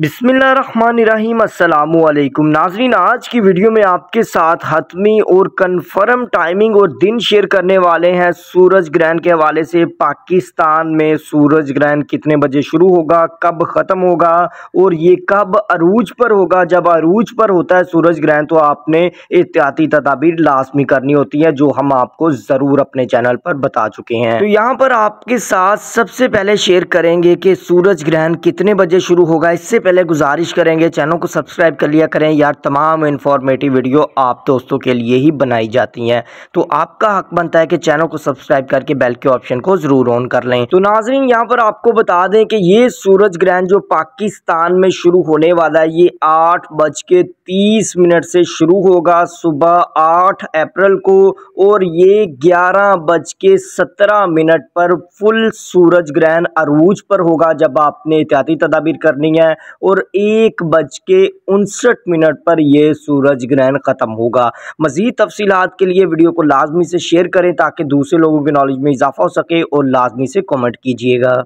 बिसमीम अल्लाम नाजरीन आज की वीडियो में आपके साथ हतमी और कन्फर्म टाइमिंग और दिन शेयर करने वाले हैं सूरज ग्रहण के हवाले से पाकिस्तान में सूरज ग्रहण कितने बजे शुरू होगा कब ख़त्म होगा और ये कब अरूज पर होगा जब अरूज पर होता है सूरज ग्रहण तो आपने एहतियाती तदाबीर लाजमी करनी होती है जो हम आपको ज़रूर अपने चैनल पर बता चुके हैं तो यहाँ पर आपके साथ सबसे पहले शेयर करेंगे कि सूरज ग्रहण कितने बजे शुरू होगा इससे पहले गुजारिश करेंगे चैनल को सब्सक्राइब कर लिया करें यार तमाम इन्फॉर्मेटिव वीडियो आप दोस्तों के लिए ही बनाई जाती हैं तो आपका हक बनता है कि चैनल को सब्सक्राइब करके बेल के ऑप्शन को ज़रूर ऑन कर लें तो नाजरीन यहाँ पर आपको बता दें कि ये सूरज ग्रहण जो पाकिस्तान में शुरू होने वाला है ये आठ बज के तीस मिनट से शुरू होगा सुबह आठ अप्रैल को और ये ग्यारह बज के सत्रह मिनट पर फुल सूरज ग्रहण अरूज पर होगा जब आपने एहतियाती तदाबीर करनी है और एक बज के उनसठ मिनट पर यह सूरज ग्रहण ख़त्म होगा मज़ीद तफसीत के लिए वीडियो को लाजमी से शेयर करें ताकि दूसरे लोगों के नॉलेज में इजाफा हो सके और लाजमी से कॉमेंट कीजिएगा